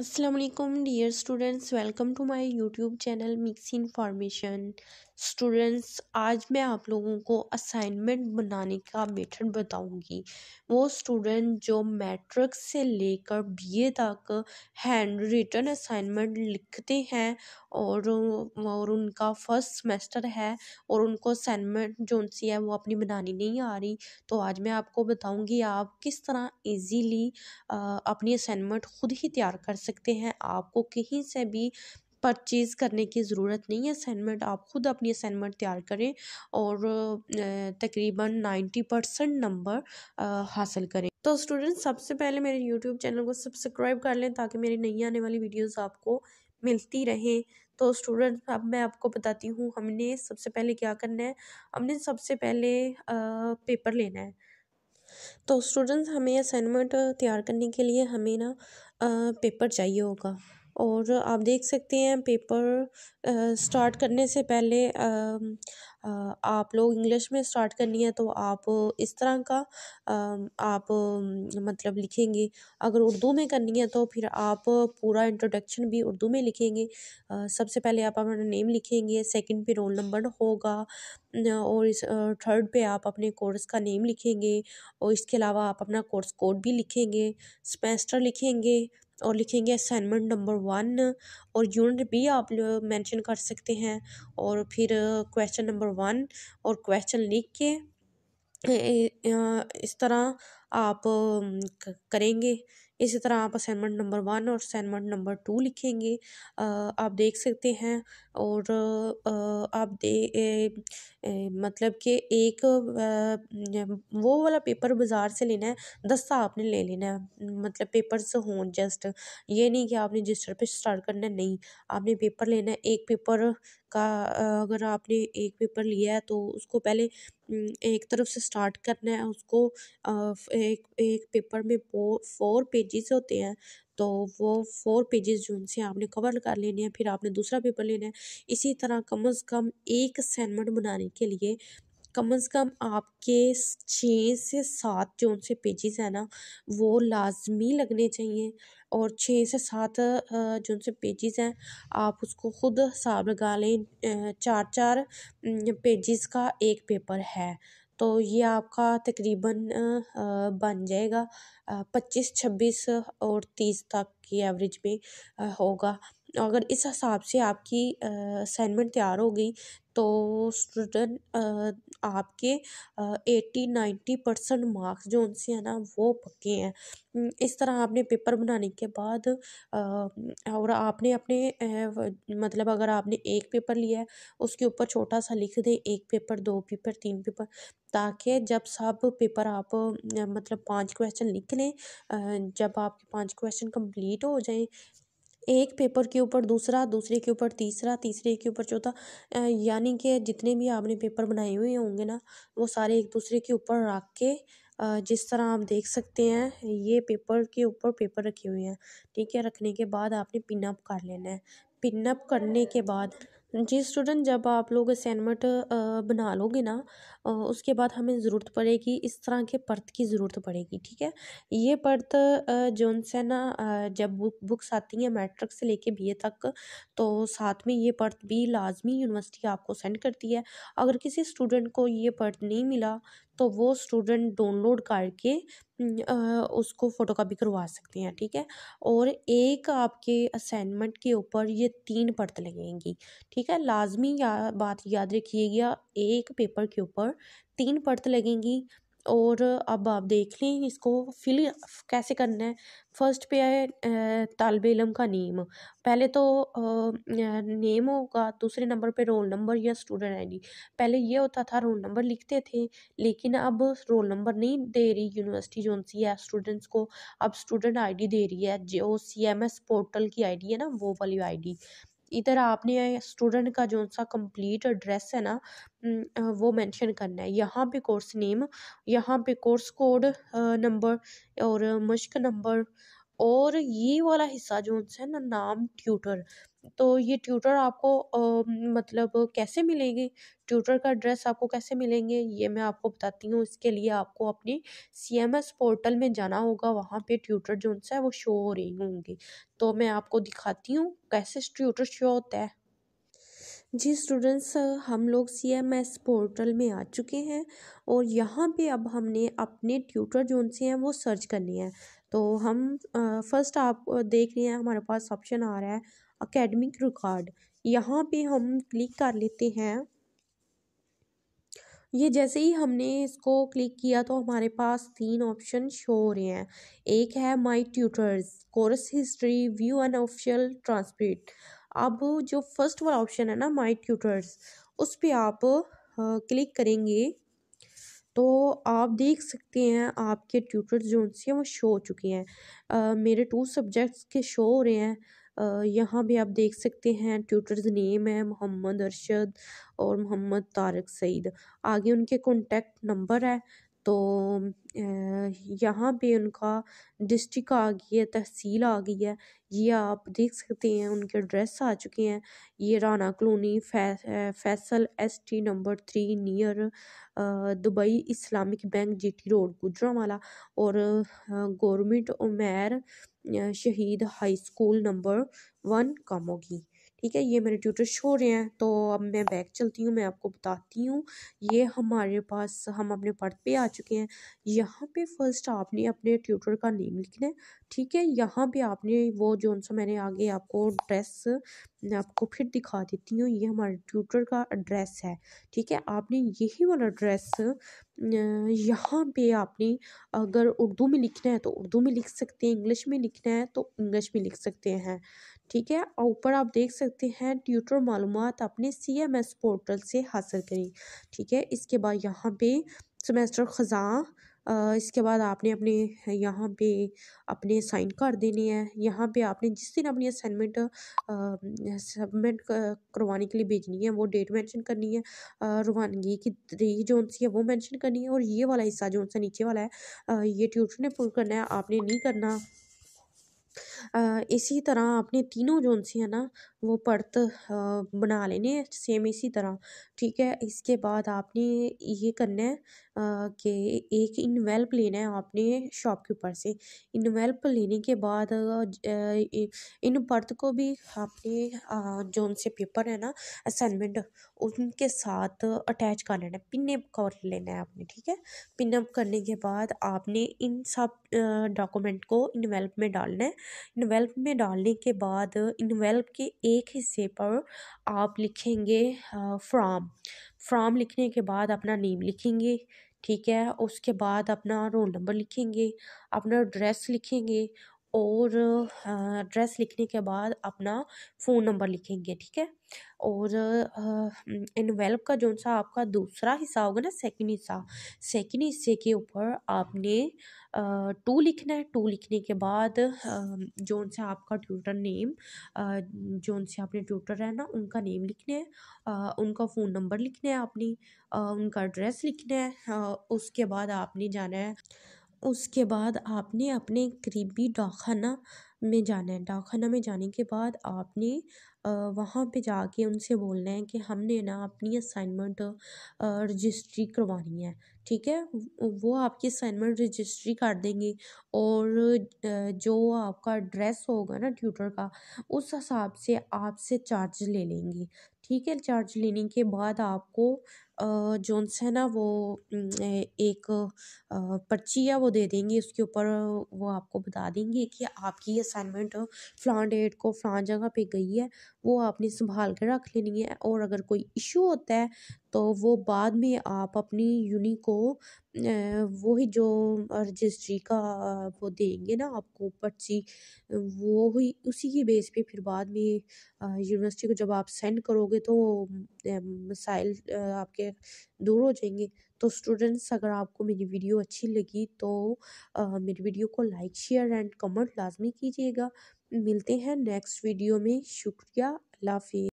Assalamualaikum dear students welcome to my youtube channel mix information students आज मैं आप लोगों को असाइनमेंट बनाने का मेथड बताऊंगी वो स्टूडेंट जो मैट्रिक से लेकर बीए तक हैंड रिटन असाइनमेंट लिखते हैं और और उनका फर्स्ट सेमेस्टर है और उनको असाइनमेंट जो सी है वो अपनी बनानी नहीं आ रही तो आज मैं आपको बताऊंगी आप किस तरह इजीली अपनी असाइनमेंट खुद ही तैयार कर सकते हैं आपको कहीं से भी परचेज़ करने की ज़रूरत नहीं है असाइनमेंट आप ख़ुद अपनी असाइनमेंट तैयार करें और तकरीबन नाइन्टी परसेंट नंबर हासिल करें तो स्टूडेंट्स सबसे पहले मेरे यूट्यूब चैनल को सब्सक्राइब कर लें ताकि मेरी नई आने वाली वीडियोस आपको मिलती रहें तो स्टूडेंट अब मैं आपको बताती हूँ हमने सबसे पहले क्या करना है हमने सबसे पहले आ, पेपर लेना है तो स्टूडेंट्स हमें असाइनमेंट तैयार करने के लिए हमें ना आ, पेपर चाहिए होगा और आप देख सकते हैं पेपर स्टार्ट करने से पहले आप लोग इंग्लिश में स्टार्ट करनी है तो आप इस तरह का आप मतलब लिखेंगे अगर उर्दू में करनी है तो फिर आप पूरा इंट्रोडक्शन भी उर्दू में लिखेंगे सबसे पहले आप अपना नेम लिखेंगे सेकंड पे रोल नंबर होगा और इस थर्ड पे आप अपने कोर्स का नेम लिखेंगे और इसके अलावा आप अपना कोर्स कोड भी लिखेंगे सेमेस्टर लिखेंगे और लिखेंगे असाइनमेंट नंबर वन और यूनिट भी आप मेंशन कर सकते हैं और फिर क्वेश्चन नंबर वन और क्वेश्चन लिख के इस तरह आप करेंगे इसी तरह आप असाइनमेंट नंबर वन और असाइनमेंट नंबर टू लिखेंगे आप देख सकते हैं और आप दे ए, ए, मतलब कि एक वो वाला पेपर बाज़ार से लेना है दस्ता आपने ले लेना है मतलब पेपर्स हों जस्ट ये नहीं कि आपने रजिस्टर पे स्टार्ट करना है नहीं आपने पेपर लेना है एक पेपर का अगर आपने एक पेपर लिया है तो उसको पहले एक तरफ से स्टार्ट करना है उसको एक एक पेपर में फोर पेजेस होते हैं तो वो फोर पेजेस जो उनसे आपने कवर कर लेने हैं फिर आपने दूसरा पेपर लेना है इसी तरह कम अज़ कम एक असाइनमेंट बनाने के लिए कम से कम आपके छः से सात जो उनसे पेजेस हैं ना वो लाज़मी लगने चाहिए और छः से सात जो उनसे पेजेस हैं आप उसको ख़ुद हिसाब लगा लें चार चार पेजेस का एक पेपर है तो ये आपका तकरीबन बन जाएगा पच्चीस छब्बीस और तीस तक की एवरेज में होगा अगर इस हिसाब से आपकी असाइनमेंट तैयार हो गई तो स्टूडेंट आपके एटी नाइन्टी परसेंट मार्क्स जो उनसे हैं ना वो पक्के हैं इस तरह आपने पेपर बनाने के बाद और आपने अपने मतलब अगर आपने एक पेपर लिया है उसके ऊपर छोटा सा लिख दें एक पेपर दो पेपर तीन पेपर ताकि जब सब पेपर आप मतलब पांच क्वेश्चन लिख लें जब आपके पांच क्वेश्चन कंप्लीट हो जाएं एक पेपर के ऊपर दूसरा दूसरे के ऊपर तीसरा तीसरे के ऊपर चौथा यानी कि जितने भी आपने पेपर बनाए हुए होंगे ना वो सारे एक दूसरे के ऊपर रख के जिस तरह आप देख सकते हैं ये पेपर के ऊपर पेपर रखे हुए हैं ठीक है रखने के बाद आपने पिनअप कर लेना है पिन अप करने के बाद जी स्टूडेंट जब आप लोग असाइनमेंट बना लोगे ना उसके बाद हमें ज़रूरत पड़ेगी इस तरह के पर्त की ज़रूरत पड़ेगी ठीक है ये पर्त जो से ना जब बुक बुक्स आती हैं मैट्रिक से लेके बी ए तक तो साथ में ये पर्त भी लाजमी यूनिवर्सिटी आपको सेंड करती है अगर किसी स्टूडेंट को ये पर्त नहीं मिला तो वो स्टूडेंट डाउनलोड करके उसको फोटो कापी करवा सकते हैं ठीक है और एक आपके असाइनमेंट के ऊपर ये तीन परत लगेंगी ठीक है लाजमी या बात याद रखिएगा एक पेपर के ऊपर तीन परत लगेंगी और अब आप देख लें इसको फिल कैसे करना है फर्स्ट पे है तालब इलम का नेम पहले तो नेम होगा दूसरे नंबर पे रोल नंबर या स्टूडेंट आईडी पहले ये होता था रोल नंबर लिखते थे लेकिन अब रोल नंबर नहीं दे रही यूनिवर्सिटी जो सी है स्टूडेंट्स को अब स्टूडेंट आईडी दे रही है जो सी एम एस पोर्टल की आईडी है ना वो वाली आईडी इधर आपने स्टूडेंट का जो सा कंप्लीट एड्रेस है ना वो मेंशन करना है यहाँ पे कोर्स नेम यहाँ पे कोर्स कोड नंबर और मश्क नंबर और ये वाला हिस्सा जो है ना नाम ट्यूटर तो ये ट्यूटर आपको आ, मतलब कैसे मिलेंगे ट्यूटर का एड्रेस आपको कैसे मिलेंगे ये मैं आपको बताती हूँ इसके लिए आपको अपनी सी एम एस पोर्टल में जाना होगा वहाँ पे ट्यूटर जो है वो शो हो रही होंगी तो मैं आपको दिखाती हूँ कैसे ट्यूटर शो होता है जी स्टूडेंट्स हम लोग सी एम एस पोर्टल में आ चुके हैं और यहाँ पे अब हमने अपने ट्यूटर जो से हैं वो सर्च करनी है तो हम फर्स्ट आप देख रहे हैं हमारे पास ऑप्शन आ रहा है अकेडमिक रिकॉर्ड यहाँ पे हम क्लिक कर लेते हैं ये जैसे ही हमने इसको क्लिक किया तो हमारे पास तीन ऑप्शन शो हो रहे हैं एक है my tutors course history view and official transcript अब जो फर्स्ट वाला ऑप्शन है ना माय ट्यूटर्स उस पर आप क्लिक करेंगे तो आप देख सकते हैं आपके ट्यूटर्स जो हैं वो शो हो चुके हैं मेरे टू सब्जेक्ट्स के शो हो रहे हैं यहाँ भी आप देख सकते हैं ट्यूटर्स नेम है मोहम्मद अरशद और मोहम्मद तारक सईद आगे उनके कॉन्टेक्ट नंबर है तो यहाँ पे उनका डिस्ट्रिक आ गई है तहसील आ गई है ये आप देख सकते हैं उनके ड्रेस आ चुके हैं ये राना कलोनी फै Faisal S T number three near Dubai Islamic Bank G T Road Gujranwala और government Umer Shaheed high school number one Kamoke ठीक है ये मेरे ट्यूटर शो रहे हैं तो अब मैं बैक चलती हूँ मैं आपको बताती हूँ ये हमारे पास हम अपने पर्द पे आ चुके हैं यहाँ पे फर्स्ट आपने अपने ट्यूटर का नेम लिखना है ठीक है यहाँ पे आपने वो जो सा मैंने आगे आपको ड्रेस मैं आपको फिर दिखा देती हूँ ये हमारे ट्यूटर का एड्रेस है ठीक है आपने यही वाला एड्रेस यहाँ पे आपने अगर उर्दू में लिखना है तो उर्दू में लिख सकते हैं इंग्लिश में लिखना है तो इंग्लिश में लिख सकते हैं ठीक है और ऊपर आप देख सकते हैं ट्यूटर मालूम अपने सी एम एस पोर्टल से हासिल करें ठीक है इसके बाद यहाँ पे सेमेस्टर ख़ज़ा इसके बाद आपने अपने यहाँ पे अपने साइन कर देने हैं यहाँ पे आपने जिस दिन अपनी असाइनमेंट सबमिट करवाने के लिए भेजनी है वो डेट मेंशन करनी है रवानगी की तरीक जो सी है वो मेंशन करनी है और ये वाला हिस्सा जो सा नीचे वाला है ये ट्यूटर ने पूरा करना है आपने नहीं करना इसी तरह आपने तीनों जोन से है ना वो पर्त बना लेने सेम इसी तरह ठीक है इसके बाद आपने ये करना है कि एक इनवेल्प लेना है आपने शॉप के ऊपर से इनवेल्प लेने के बाद इन पर्त को भी आपने जोन से पेपर है ना असाइनमेंट उनके साथ अटैच कर लेना है पिन अप कर लेना है आपने ठीक है पिन अप करने के बाद आपने इन सब डॉक्यूमेंट को इनवेल्प में डालना है इन्वेल्प में डालने के बाद इन्वेल्प के एक हिस्से पर आप लिखेंगे फ्राम फ्राम लिखने के बाद अपना नेम लिखेंगे ठीक है उसके बाद अपना रोल नंबर लिखेंगे अपना एड्रेस लिखेंगे और एड्रेस लिखने के बाद अपना फ़ोन नंबर लिखेंगे ठीक है और इनवेल्प का जो सा आपका दूसरा हिस्सा होगा ना सेकंड हिस्सा सेकेंड हिस्से के ऊपर आपने टू लिखना है टू लिखने के बाद जो सा आपका ट्यूटर नेम जो से आपने ट्यूटर है ना उनका नेम लिखना है उनका फ़ोन नंबर लिखना है आपने उनका एड्रेस लिखना है उसके बाद आपने जाना है उसके बाद आपने अपने करीबी डाखाना में जाना है डाखाना में जाने के बाद आपने वहाँ पे जाके उनसे बोलना है कि हमने ना अपनी असाइनमेंट रजिस्ट्री करवानी है ठीक है वो आपकी असाइनमेंट रजिस्ट्री कर देंगे और जो आपका एड्रेस होगा ना ट्यूटर का उस हिसाब से आपसे चार्ज ले लेंगे ठीक है चार्ज लेने के बाद आपको जोन्स है ना वो एक पर्ची है वो दे देंगे उसके ऊपर वो आपको बता देंगे कि आपकी असाइनमेंट फ्लान डेट को फ्लान जगह पे गई है वो आपने संभाल कर रख लेनी है और अगर कोई इशू होता है तो वो बाद में आप अपनी यूनी को वही जो रजिस्ट्री का वो देंगे ना आपको पर्ची वो ही उसी के बेस पे फिर बाद में यूनिवर्सिटी को जब आप सेंड करोगे तो मसाइल आपके के दूर हो जाएंगे तो स्टूडेंट्स अगर आपको मेरी वीडियो अच्छी लगी तो आ, मेरी वीडियो को लाइक शेयर एंड कमेंट लाजमी कीजिएगा मिलते हैं नेक्स्ट वीडियो में शुक्रिया अल्लाह